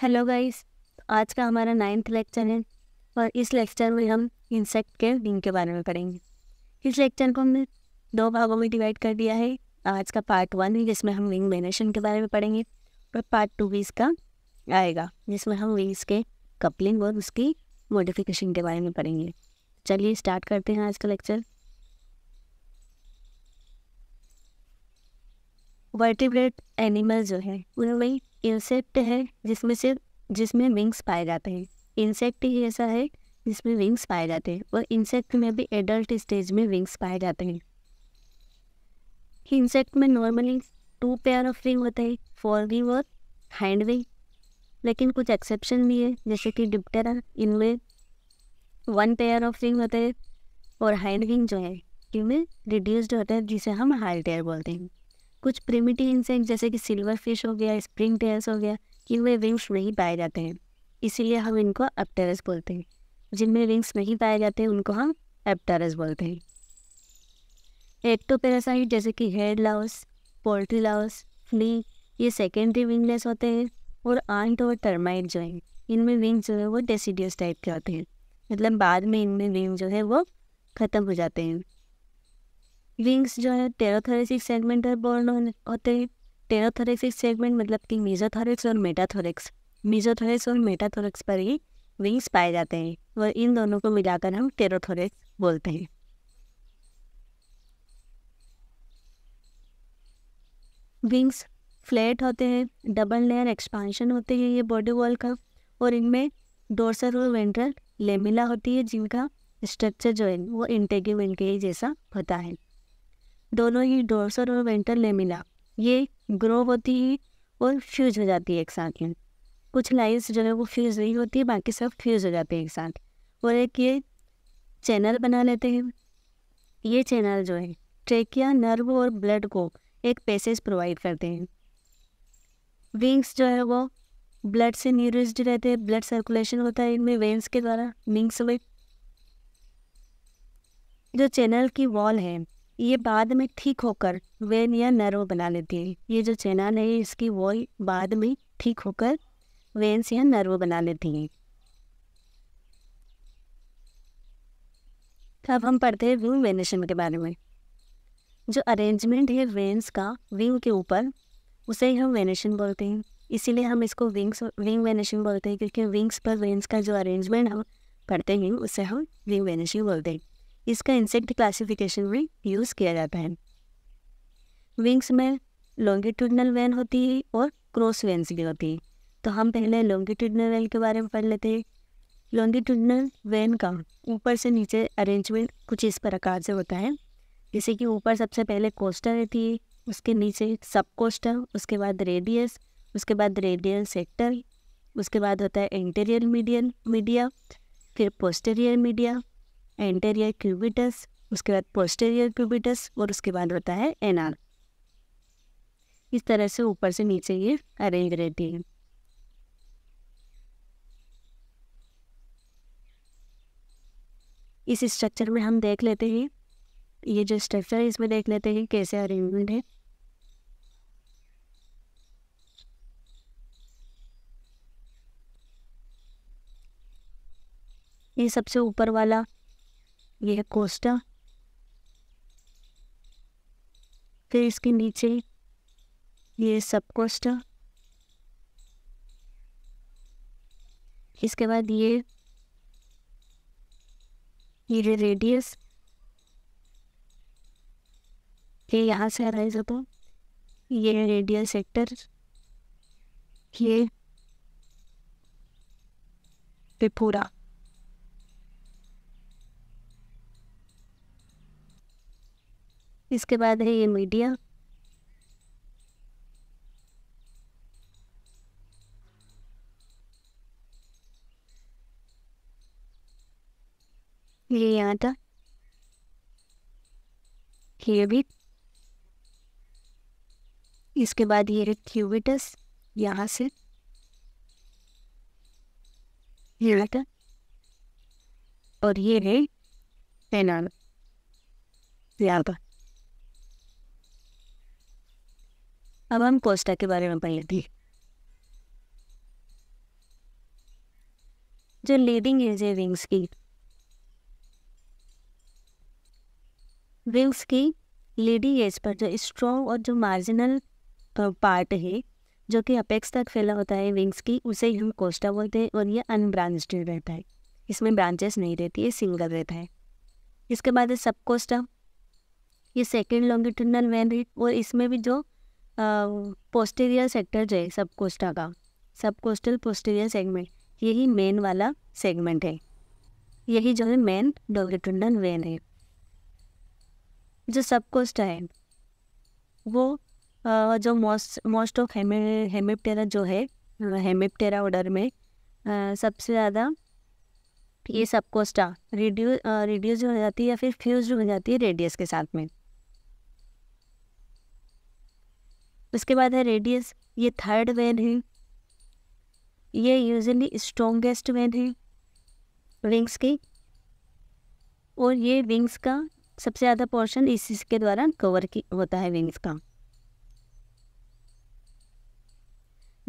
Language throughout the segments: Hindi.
हेलो गाइस आज का हमारा नाइन्थ लेक्चर है और इस लेक्चर में हम इंसेक्ट के विंग के बारे में पढ़ेंगे इस लेक्चर को हमने दो भागों में डिवाइड कर दिया है आज का पार्ट वन है जिसमें हम विंग मेनेशन के बारे में पढ़ेंगे और पार्ट टू भी इसका आएगा जिसमें हम विंग्स के कपलिंग और उसकी मॉडिफिकेशन के बारे में पढ़ेंगे चलिए स्टार्ट करते हैं आज का लेक्चर वर्टिब्रेट एनिमल जो है उनमें इंसेक्ट है जिसमें से जिसमें विंग्स पाए जाते हैं इंसेक्ट ही ऐसा है जिसमें विंग्स पाए जाते हैं और इंसेक्ट में भी एडल्ट स्टेज में विंग्स पाए जाते हैं इंसेक्ट में normally two pair of wing होते हैं फोर विंग और हैंड विंग लेकिन कुछ एक्सेप्शन भी है जैसे कि डिप्टेरा इनमें वन पेयर ऑफ विंग होते हैं और हैंड विंग जो है इनमें रिड्यूस्ड होता है जिसे हम हार्ड टेयर बोलते हैं कुछ प्रिमिटिव इंसेक्ट जैसे कि सिल्वर फिश हो गया स्प्रिंग टेरस हो गया इनमें विंग्स नहीं पाए जाते हैं इसीलिए हम इनको अपटेरस बोलते हैं जिनमें विंग्स नहीं पाए जाते हैं उनको हम एपटेरस बोलते हैं एक्टोपेरासाइट तो जैसे कि head louse poultry louse flea ये सेकेंडरी विंगलेस होते हैं और आंट और टर्माइट जो है इनमें विंग जो है वो डेसीडियस टाइप के होते हैं मतलब बाद में इनमें विंग जो है वो ख़त्म हो जाते हैं विंग्स जो है टेराथोरेसिक सेगमेंट पर बॉर्न होते हैं टेराथोरेसिक सेगमेंट मतलब कि मेजोथोरेक्स और मेटाथोरिक्स मेजोथोरेक्स और मेटाथोरिक्स पर ही विंग्स पाए जाते हैं और इन दोनों को मिलाकर हम टेराथोरेक्स बोलते हैं विंग्स फ्लैट होते हैं डबल लेयर एक्सपांशन होते हैं ये बॉडी वॉल का और इनमें डोर्सल और वेंट्रल लेमिला होती है जिनका स्ट्रक्चर जो है वो इंटेगिव के जैसा होता है दोनों ही डोर्सल और वेंटल ने मिला ये ग्रो होती है और फ्यूज हो जाती है एक साथ में कुछ लाइन्स जो है वो फ्यूज नहीं होती है बाकी सब फ्यूज हो जाते हैं एक साथ और एक ये चैनल बना लेते हैं ये चैनल जो है ट्रेकिया नर्व और ब्लड को एक पैसेज प्रोवाइड करते हैं विंग्स जो है वो ब्लड से न्यूरिस्ड रहते हैं ब्लड सर्कुलेशन होता है इनमें वेंस के द्वारा विंग्स में जो चैनल की वॉल है ये बाद में ठीक होकर वेन या नर्व बना लेती है ये जो चेनान है इसकी वो बाद में ठीक होकर वेन्स या नर्व बना लेती हैं अब हम पढ़ते हैं व्यू वेनेशन के बारे में जो अरेंजमेंट है वेन्स का विंग के ऊपर उसे ही हम वेनेशन बोलते हैं इसीलिए हम इसको विंग्स विंग वेनेशन बोलते हैं क्योंकि विंग्स पर वेन्स का जो अरेंजमेंट हम पढ़ते हैं उसे हम विंग वेनेशन बोलते हैं इसका इंसेक्ट क्लासिफिकेशन में यूज़ किया जाता है विंग्स में लॉन्गिट्यूडनल वैन होती है और क्रॉस वेन्स भी होती है तो हम पहले लॉन्गिट्यूडनल वैन के बारे में पढ़ लेते हैं लॉन्गिट्यूडनल वैन का ऊपर से नीचे अरेंजमेंट कुछ इस प्रकार से होता है जैसे कि ऊपर सबसे पहले कोस्टर रहती है उसके नीचे सब कोस्टर उसके बाद रेडियस उसके बाद रेडियल सेक्टर उसके बाद होता है इंटीरियर मीडियन मीडिया फिर पोस्टेरियर मीडिया एंटेरियर क्यूबिटस उसके बाद पोस्टेरियर क्यूबिटस और उसके बाद होता है एनाल इस तरह से ऊपर से नीचे ये अरेंज रहती है इस स्ट्रक्चर में हम देख लेते हैं ये जो स्ट्रक्चर है इसमें देख लेते हैं कैसे अरेंजमेंट है ये सबसे ऊपर वाला ये है कोस्टा फिर इसके नीचे ये सब कोस्टा इसके बाद ये ये रेडियस ये यहाँ से आ रहा है ये रेडियल सेक्टर ये पूरा इसके बाद है ये मीडिया ये यहाँ था ये भी इसके बाद ये क्यूबिटस यहाँ से यहाँ था और ये है एनाल यहाँ पर अब हम कोस्टा के बारे में पढ़ लेते हैं जो लीडिंग एज है विंग्स की विंग्स की लीडिंग एज पर जो स्ट्रॉन्ग और जो मार्जिनल पार्ट है जो कि अपेक्स तक फैला होता है विंग्स की उसे हम कोस्टा बोलते हैं और ये अनब्रांचड रहता है इसमें ब्रांचेस नहीं रहती ये सिंगल रहता है इसके बाद है सब कोस्टा ये सेकेंड लॉन्गिट्यूडनल वैन है और इसमें भी जो पोस्टेरियल सेक्टर जो है सब कोस्टा का सब कोस्टल पोस्टीरियर सेगमेंट यही मेन वाला सेगमेंट है यही जो है मेन डोगेटुंडन वेन है जो सब कोस्टा है वो जो मोस्ट मोस्ट ऑफ हेमे हेमिप्टेरा जो है हेमिप्टेरा ऑर्डर में सबसे ज़्यादा ये सब कोस्टा रिड्यू रिड्यूज हो जाती है या फिर फ्यूज हो जाती है रेडियस के साथ में उसके बाद है रेडियस ये थर्ड वेन है ये यूजली स्ट्रोंगेस्ट वेन है विंग्स की और ये विंग्स का सबसे ज़्यादा पोर्शन इसी के द्वारा कवर की होता है विंग्स का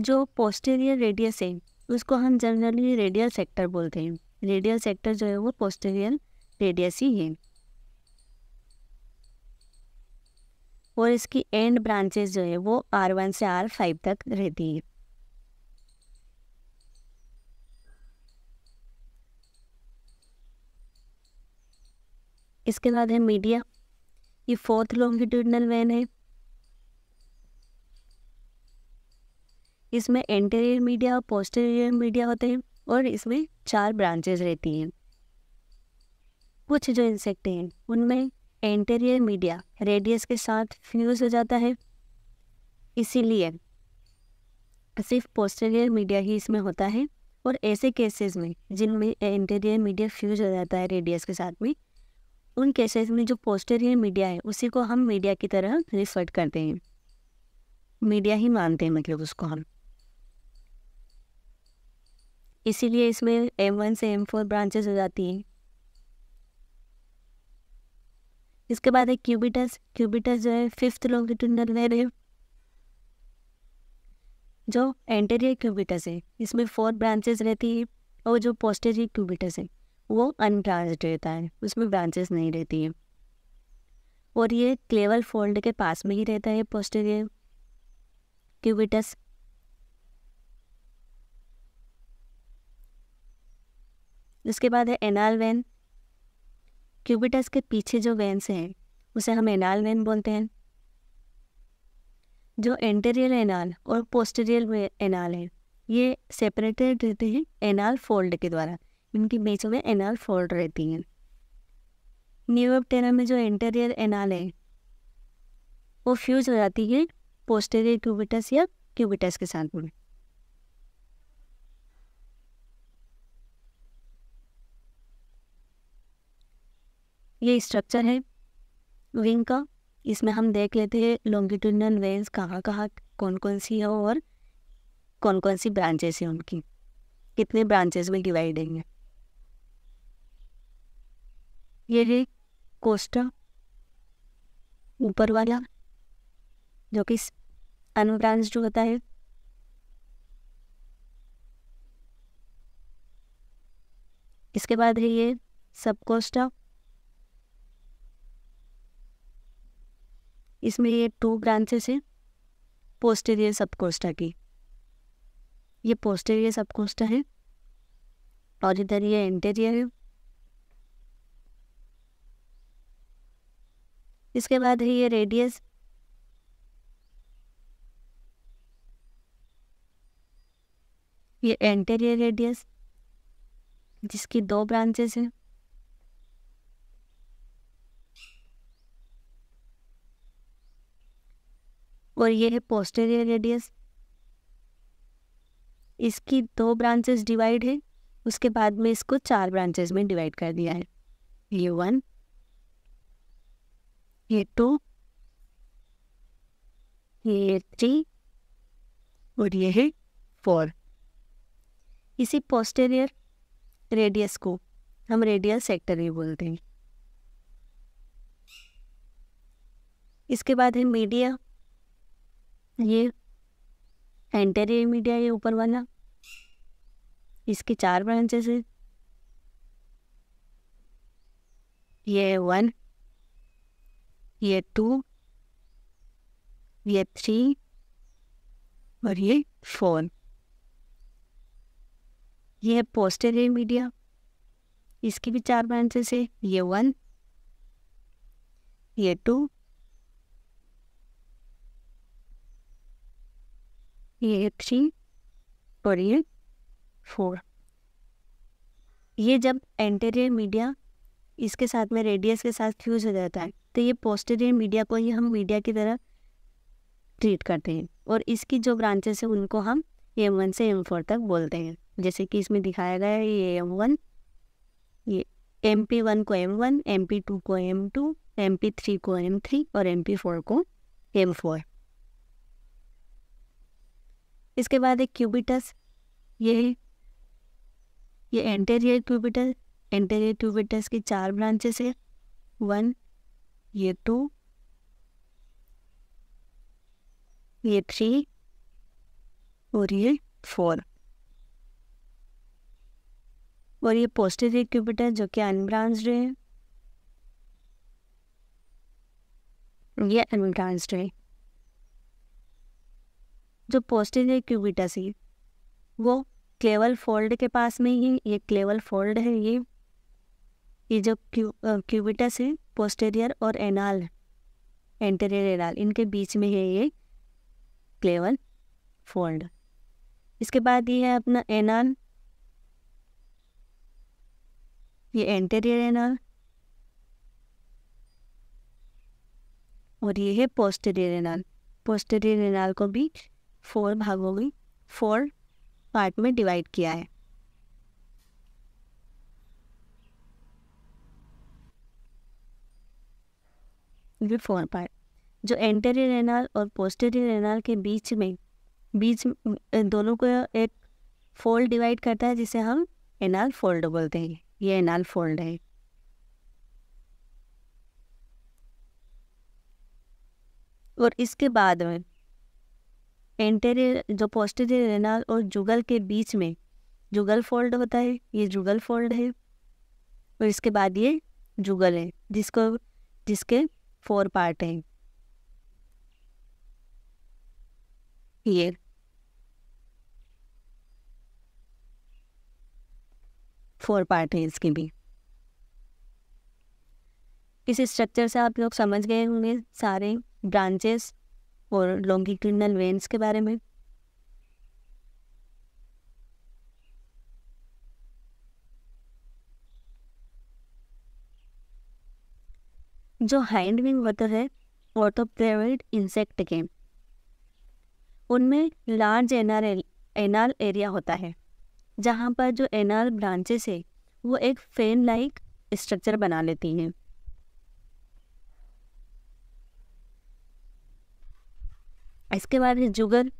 जो पोस्टेरियर रेडियस है उसको हम जनरली रेडियल सेक्टर बोलते हैं रेडियल सेक्टर जो है वो पोस्टेरियर रेडियस ही है और इसकी एंड ब्रांचेस जो है वो आर वन से आर फाइव तक रहती है इसके बाद है मीडिया ये फोर्थ लॉन्गिट्यूडनल वेन है इसमें एंटेरियर मीडिया और पोस्टेरियर मीडिया होते हैं और इसमें चार ब्रांचेज रहती हैं कुछ जो इंसेक्ट हैं उनमें एंटेरियर मीडिया रेडियस के साथ फ्यूज हो जाता है इसीलिए सिर्फ पोस्टेरियर मीडिया ही इसमें होता है और ऐसे केसेस में जिनमें एंटेरियर मीडिया फ्यूज हो जाता है रेडियस के साथ में उन केसेस में जो पोस्टेरियर मीडिया है उसी को हम मीडिया की तरह रिफर करते हैं मीडिया ही मानते हैं मतलब उसको हम इसीलिए इसमें एम वन से एम फोर ब्रांचेज हो जाती हैं इसके बाद है क्यूबिटस क्यूबिटस जो है फिफ्थ लॉन्गिट्यूडल वेव है जो एंटेरियर क्यूबिटस है इसमें फोर ब्रांचेस रहती है और जो पोस्टेरियर क्यूबिटस है वो अनब्रांच रहता है उसमें ब्रांचेस नहीं रहती है और ये क्लेवल फोल्ड के पास में ही रहता है पोस्टेरियर क्यूबिटस इसके बाद है एनाल वेन क्यूबिटस के पीछे जो वेंस हैं उसे हम एनाल वेन बोलते हैं जो एंटेरियल एनाल और पोस्टेरियर एनाल है ये सेपरेटेड रहते हैं एनाल फोल्ड के द्वारा इनके बीच में एनाल फोल्ड रहती हैं न्यूरोप्टेरा में जो इंटेरियर एनाल है वो फ्यूज हो जाती है पोस्टेरियर क्यूबिटस या क्यूबिटस के साथ में ये स्ट्रक्चर है विंग का इसमें हम देख लेते हैं लॉन्गिट्यूडनल वेन्स कहाँ कहाँ कौन कौन सी है और कौन कौन सी ब्रांचेस हैं उनकी कितने ब्रांचेस में डिवाइड हैं ये है कोस्टा ऊपर वाला जो कि अनब्रांच होता है इसके बाद है ये सब कोस्टा इसमें ये टू ब्रांचेस है पोस्टेरियर सबकोस्टा की ये पोस्टेरियर सबकोस्टा है और इधर ये इंटेरियर है इसके बाद है ये रेडियस ये एंटेरियर रेडियस जिसकी दो ब्रांचेस हैं और ये है पोस्टेरियर रेडियस इसकी दो ब्रांचेस डिवाइड है उसके बाद में इसको चार ब्रांचेस में डिवाइड कर दिया है ये वन ये टू ये थ्री और ये है फोर इसी पोस्टेरियर रेडियस को हम रेडियल सेक्टर भी बोलते हैं इसके बाद है मीडिया ये एंटेरियर मीडिया ये ऊपर वाला इसके चार ब्रांचेस है ये वन ये टू ये थ्री और ये फोर ये है पोस्टेरियर मीडिया इसकी भी चार ब्रांचेस है ये वन ये टू ये थ्री और ये फोर ये जब एंटेरियर मीडिया इसके साथ में रेडियस के साथ फ्यूज हो जाता है तो ये पोस्टेरियर मीडिया को ही हम मीडिया की तरह ट्रीट करते हैं और इसकी जो ब्रांचेस हैं उनको हम एम वन से एम फोर तक बोलते हैं जैसे कि इसमें दिखाया गया है ये एम वन ये एम पी वन को M one M P two को M two M P three को एम थ्री और एम पी फोर को एम फोर इसके बाद एक क्यूबिटस ये है ये एंटेरियर क्यूबिटस एंटेरियर क्यूबिटस के चार ब्रांचेस है वन ये टू ये थ्री और ये फोर और ये पोस्टेरियर क्यूबिटस जो कि अनब्रांच है ये अनब्रांच है जो पोस्टिंग है क्यूबिटस है वो क्लेवल फोल्ड के पास में ही ये क्लेवल फोल्ड है ये ये जो क्यू क्यूबिटस है पोस्टेरियर और एनाल एंटेरियर एनाल इनके बीच में है ये क्लेवल फोल्ड इसके बाद ये है अपना एनाल ये एंटेरियर एनाल और ये है पोस्टेरियर एनाल पोस्टेरियर एनाल को भी फोर भागों में फोर पार्ट में डिवाइड किया है ये फोर पार्ट जो एंटेरियर एनाल और पोस्टेरियर एनाल के बीच में बीच दोनों को एक फोल्ड डिवाइड करता है जिसे हम एनाल फोल्ड बोलते हैं ये एनाल फोल्ड है और इसके बाद में एंटेरियर जो पोस्टेरियर रेनाल और जुगल के बीच में जुगल फोल्ड होता है ये जुगल फोल्ड है और इसके बाद ये जुगल है जिसको जिसके फोर पार्ट हैं ये फोर पार्ट हैं इसके भी इस स्ट्रक्चर से आप लोग समझ गए होंगे सारे ब्रांचेस और लॉन्गिट्यूडनल वेंस के बारे में जो हाइंड विंग होते हैं ऑर्थोप्लेराइड इंसेक्ट के उनमें लार्ज एनाल एनाल एरिया होता है जहाँ पर जो एनाल ब्रांचेस है वो एक फेन लाइक स्ट्रक्चर बना लेती हैं इसके बाद है जुगल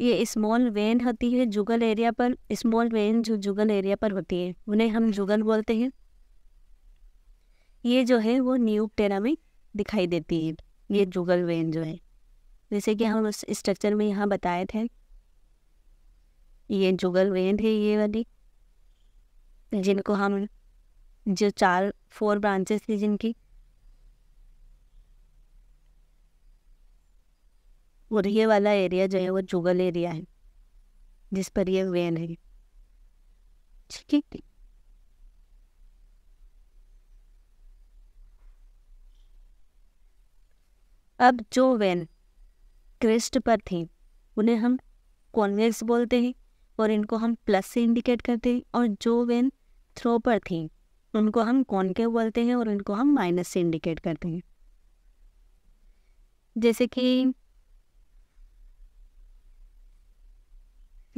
ये स्मॉल वेन होती है जुगल एरिया पर स्मॉल वेन जो जुगल एरिया पर होती है उन्हें हम जुगल बोलते हैं ये जो है वो न्यूब टेरा में दिखाई देती है ये जुगल वेन जो है जैसे कि हम उस स्ट्रक्चर में यहाँ बताए थे ये जुगल वेन है ये वाली जिनको हम जो चार फोर ब्रांचेस थी जिनकी और ये वाला एरिया जो है वो जुगल एरिया है जिस पर ये वैन है ठीक है अब जो वैन क्रेस्ट पर थी उन्हें हम कॉन्वेक्स बोलते हैं और इनको हम प्लस से इंडिकेट करते हैं और जो वैन थ्रो पर थी उनको हम कॉनकेव बोलते हैं और इनको हम माइनस से इंडिकेट करते हैं जैसे कि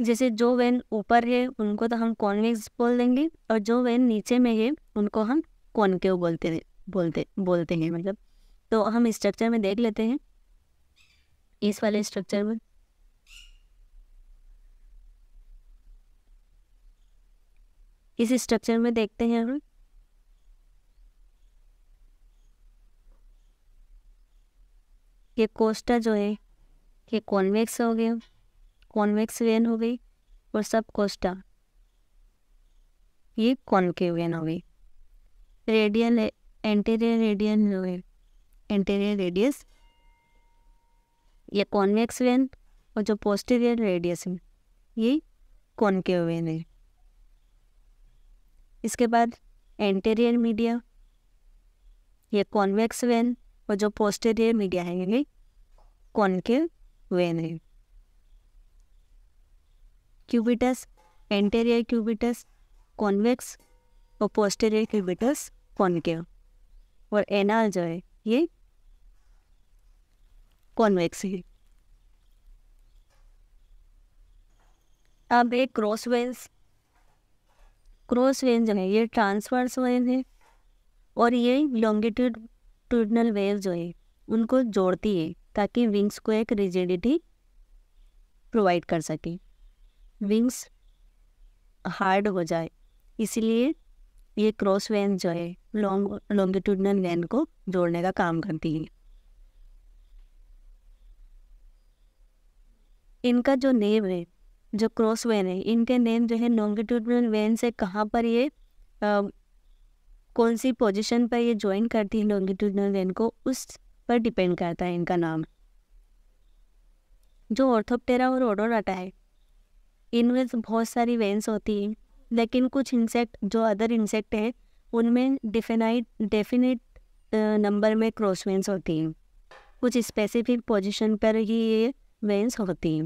जैसे जो वेन ऊपर है उनको तो हम कॉन्वेक्स बोल देंगे और जो वेन नीचे में है उनको हम कॉनकेव बोलते हैं बोलते बोलते हैं मतलब तो हम स्ट्रक्चर में देख लेते हैं इस वाले स्ट्रक्चर में इस स्ट्रक्चर में देखते हैं हम ये कोस्टा जो है ये कॉन्वेक्स हो गया कॉन्वेक्स वेन हो गई और सब कोस्टा ये कॉन्केव वेन हो गई रेडियल एंटेरियर रेडियन हो गई एंटेरियर रेडियस ये कॉन्वेक्स वेन और जो पोस्टेरियर रेडियस है ये कॉन्केव वेन है इसके बाद एंटेरियर मीडिया ये कॉन्वेक्स वेन और जो पोस्टेरियर मीडिया है ये कॉन्केव वेन है क्यूबिटस एंटेरियर क्यूबिटस कॉन्वेक्स और पोस्टेरियर क्यूबिटस कॉन्केव और एनाल जो है ये कॉन्वेक्स है अब एक क्रॉस वेन्स क्रॉस वेन जो है ये ट्रांसवर्स वेन है और ये लॉन्गिट्यूडनल वेव जो है उनको जोड़ती है ताकि विंग्स को एक रिजिडिटी प्रोवाइड कर सके विंग्स हार्ड हो जाए इसलिए ये क्रॉस वैन जो है लॉन्ग लॉन्गिट्यूडनल वैन को जोड़ने का काम करती है इनका जो नेम है जो क्रॉस वैन है इनके नेम जो है लॉन्गिट्यूडनल वैन से कहाँ पर ये आ, कौन सी पोजीशन पर ये ज्वाइन करती है लॉन्गिट्यूडनल वैन को उस पर डिपेंड करता है इनका नाम जो ऑर्थोप्टेरा और ओडोराटा है इनमें बहुत सारी वेंस होती हैं लेकिन कुछ इंसेक्ट जो अदर इंसेक्ट हैं उनमें डिफेनाइट डेफिनेट नंबर में क्रॉस वेंस होती हैं कुछ स्पेसिफिक पोजीशन पर ही ये वेंस होती हैं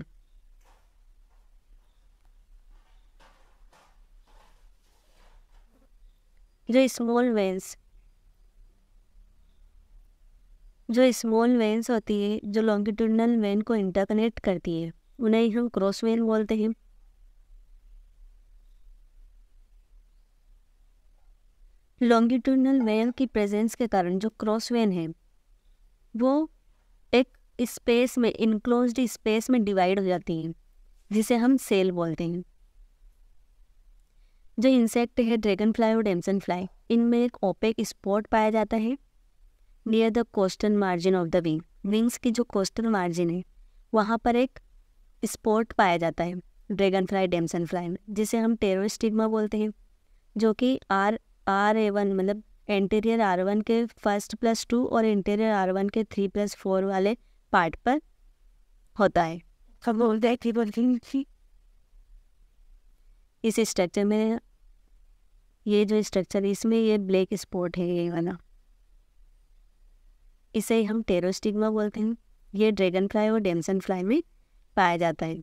जो स्मॉल वेंस जो स्मॉल वेंस होती है जो लॉन्गिट्यूडनल वेन को इंटरकनेक्ट करती है उन्हें हम क्रॉस वेन बोलते हैं लॉन्गिट्यूडनल वेव की प्रेजेंस के कारण जो क्रॉस वेन है वो एक स्पेस में इनक्लोज स्पेस में डिवाइड हो जाती हैं जिसे हम सेल बोलते हैं जो इंसेक्ट है ड्रैगन फ्लाई और डेमसन फ्लाई इनमें एक ओपेक स्पॉट पाया जाता है near the costal margin of the wing wings की जो कोस्टल मार्जिन है वहाँ पर एक स्पॉट पाया जाता है ड्रैगन फ्लाई डेमसन फ्लाई में जिसे हम टेरोस्टिग्मा बोलते हैं जो कि आर आर ए वन मतलब इंटीरियर आर वन के फर्स्ट प्लस टू और इंटीरियर आर वन के थ्री प्लस फोर वाले पार्ट पर होता है हम बोलते हैं थ्री थ्री इस स्ट्रक्चर में ये जो स्ट्रक्चर इसमें ये ब्लैक स्पॉट है ये वाला इसे हम टेरोस्टिग्मा बोलते हैं ये ड्रैगन फ्लाई और डेमसन फ्लाई में पाया जाता है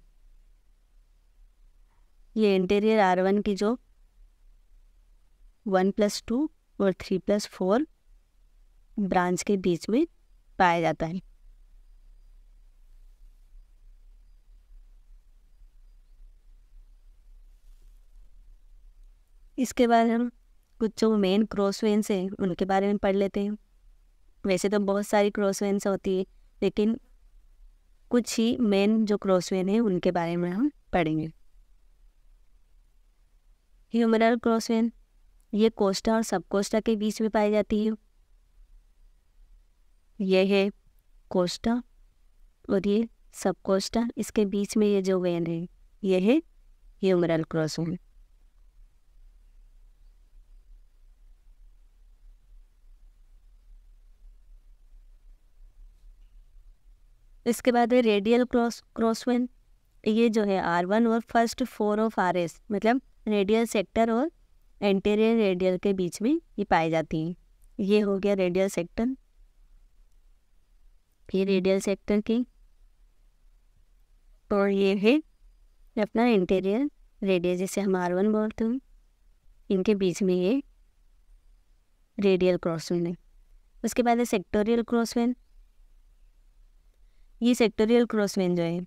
ये इंटीरियर आर वन की जो वन प्लस टू और थ्री प्लस फोर ब्रांच के बीच में पाया जाता है इसके बाद हम कुछ जो मेन क्रॉस वेन्स हैं उनके बारे में पढ़ लेते हैं वैसे तो बहुत सारी क्रॉस वेन्स होती है लेकिन कुछ ही मेन जो क्रॉस वेन है उनके बारे में हम पढ़ेंगे ह्यूमरल क्रॉस ये कोस्टा और सब कोस्टा के बीच में पाई जाती है ये है कोस्टा और ये सब कोस्टा इसके बीच में ये जो वेन है ये है ह्यूमरल क्रॉसिंग इसके बाद है रेडियल क्रॉस क्रॉसवेन ये जो है आर वन और first four of R S मतलब रेडियल सेक्टर और एंटेरियर रेडियल के बीच में ये पाई जाती हैं ये हो गया रेडियल सेक्टर ये रेडियल सेक्टर की और ये है अपना इंटीरियर रेडियल जिसे हम आर वन बोलते हैं इनके बीच में ये रेडियल क्रॉसवेन है उसके बाद है सेक्टोरियल क्रॉसवेन ये सेक्टोरियल क्रॉसवेन जो है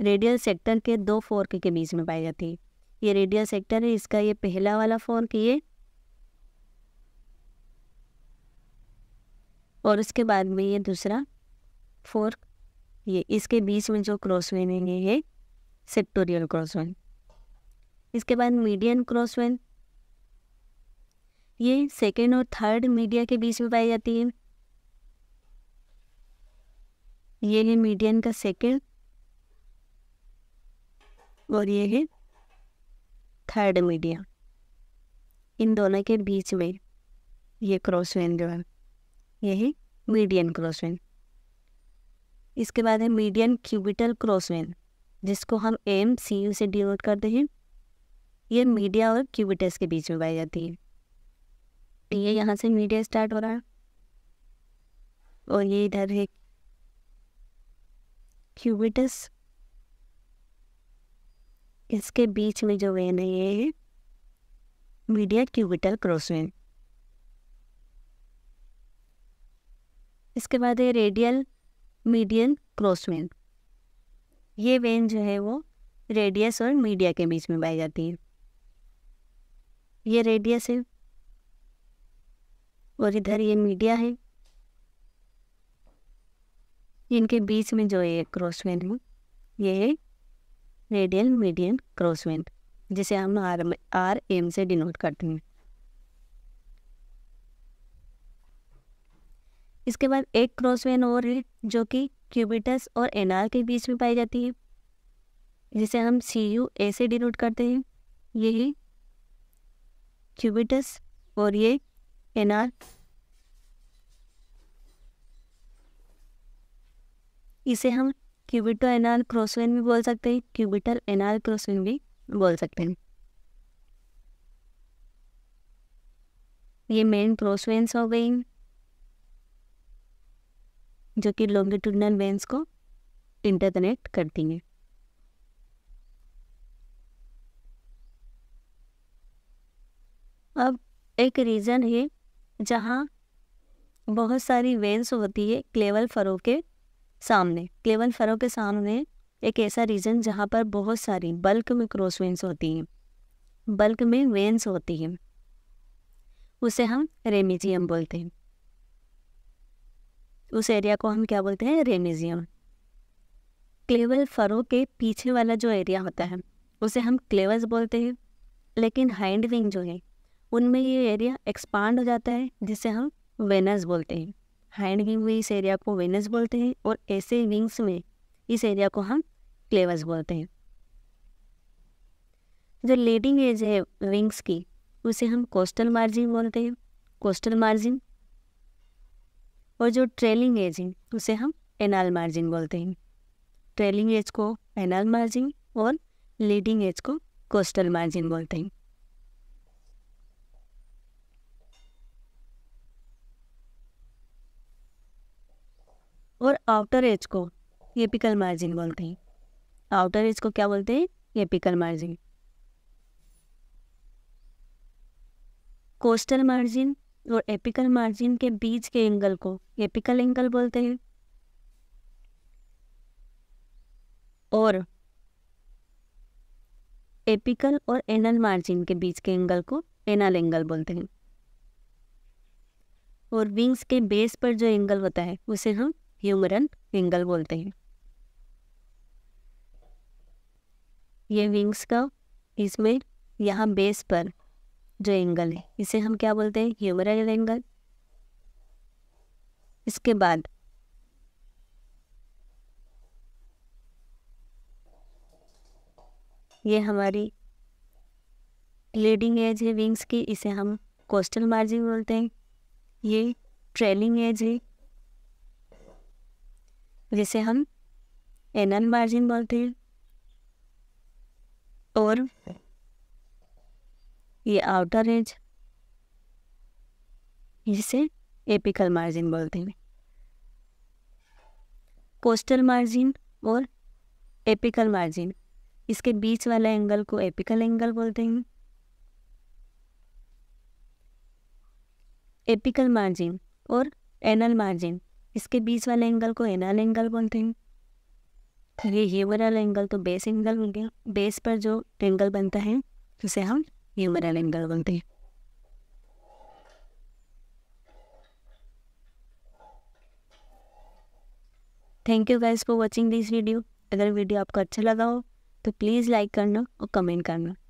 रेडियल सेक्टर के दो फोर्क के बीच में पाई जाती है ये रेडियल सेक्टर है इसका ये पहला वाला फोर्क ये और उसके बाद में ये दूसरा फोर्क ये इसके बीच में जो क्रॉस वेन है ये है सेक्टोरियल क्रॉस वेन इसके बाद मीडियन क्रॉस वेन ये सेकेंड और थर्ड मीडिया के बीच में पाई जाती है ये है मीडियन का सेकेंड और ये है थर्ड मीडिया इन दोनों के बीच में ये क्रॉसवेन जो है यही मीडियन क्रॉसवेन इसके बाद है मीडियन क्यूबिटल क्रॉसवेन जिसको हम एम सी यू से डिनोट करते हैं ये मीडिया और क्यूबिटस के बीच में पाई जाती है तो ये यहाँ से मीडिया स्टार्ट हो रहा है और ये इधर है क्यूबिटस इसके बीच में जो वेन है ये है मीडिया क्यूबिटल क्रॉसवेन वेन इसके बाद है रेडियल मीडियन क्रॉसवेन वेन ये वेन जो है वो रेडियस और मीडिया के बीच में पाई जाती है ये रेडियस है और इधर ये मीडिया है इनके बीच में जो ये क्रॉसवेन वेन है ये है रेडियल मीडियन क्रॉसवेंट जिसे हम आर आर एम से डिनोट करते हैं इसके बाद एक क्रॉसवेन और है जो कि क्यूबिटस और एनआर के बीच में पाई जाती है जिसे हम सी यू ए से डिनोट करते हैं ये है क्यूबिटस और ये एनआर इसे हम क्यूबिटो एनाल क्रोसवेन भी बोल सकते हैं क्यूबिटल एनाल क्रोसवेन भी बोल सकते हैं ये मेन क्रोसवेन्स हो गई जो कि लॉन्गिट्यूडनल वेन्स को इंटरकनेक्ट करती हैं अब एक रीज़न है जहाँ बहुत सारी वेन्स होती है क्लेवल फरो के सामने क्लेवन फरो के सामने एक ऐसा रीजन जहाँ पर बहुत सारी बल्क में क्रॉस वेंस होती हैं बल्क में वेंस होती हैं उसे हम रेमिजियम बोलते हैं उस एरिया को हम क्या बोलते हैं रेमिजियम क्लेवल फरो के पीछे वाला जो एरिया होता है उसे हम क्लेवस बोलते हैं लेकिन हैंड विंग जो है उनमें ये एरिया एक्सपांड हो जाता है जिसे हम वेनस बोलते हैं हैंड विंग में इस एरिया को वेनस बोलते हैं और ऐसे विंग्स में इस एरिया को हम क्लेवस बोलते हैं जो लेडिंग एज है विंग्स की उसे हम कोस्टल मार्जिन बोलते हैं कोस्टल मार्जिन और जो ट्रेलिंग एज है उसे हम एनाल मार्जिन बोलते हैं ट्रेलिंग एज को एनाल मार्जिन और लीडिंग एज को कोस्टल मार्जिन बोलते हैं और आउटर एज को एपिकल मार्जिन बोलते हैं आउटर एज को क्या बोलते हैं एपिकल मार्जिन कोस्टल मार्जिन और एपिकल मार्जिन के बीच के एंगल को एपिकल एंगल बोलते हैं और एपिकल और एनल मार्जिन के बीच के एंगल को एनल एंगल बोलते हैं और विंग्स के बेस पर जो एंगल होता है उसे हम ह्यूमरन विंगल बोलते हैं ये विंग्स का इसमें यहाँ बेस पर जो एंगल है इसे हम क्या बोलते हैं ह्यूमरल एंगल इसके बाद ये हमारी लीडिंग एज है विंग्स की इसे हम कोस्टल मार्जिन बोलते हैं ये ट्रेलिंग एज है जिसे हम एनन मार्जिन बोलते हैं और ये आउटर एज जिसे एपिकल मार्जिन बोलते हैं कोस्टल मार्जिन और एपिकल मार्जिन इसके बीच वाला एंगल को एपिकल एंगल बोलते हैं एपिकल मार्जिन और एनल मार्जिन इसके बीच वाले एंगल को एनल एंगल बोलते हैं अरे ह्यूमरल एंगल तो बेस एंगल हो गया बेस पर जो एंगल बनता है उसे हम ह्यूमरल एंगल बोलते हैं thank you guys for watching this video अगर वीडियो आपको अच्छा लगा हो तो प्लीज़ लाइक करना और कमेंट करना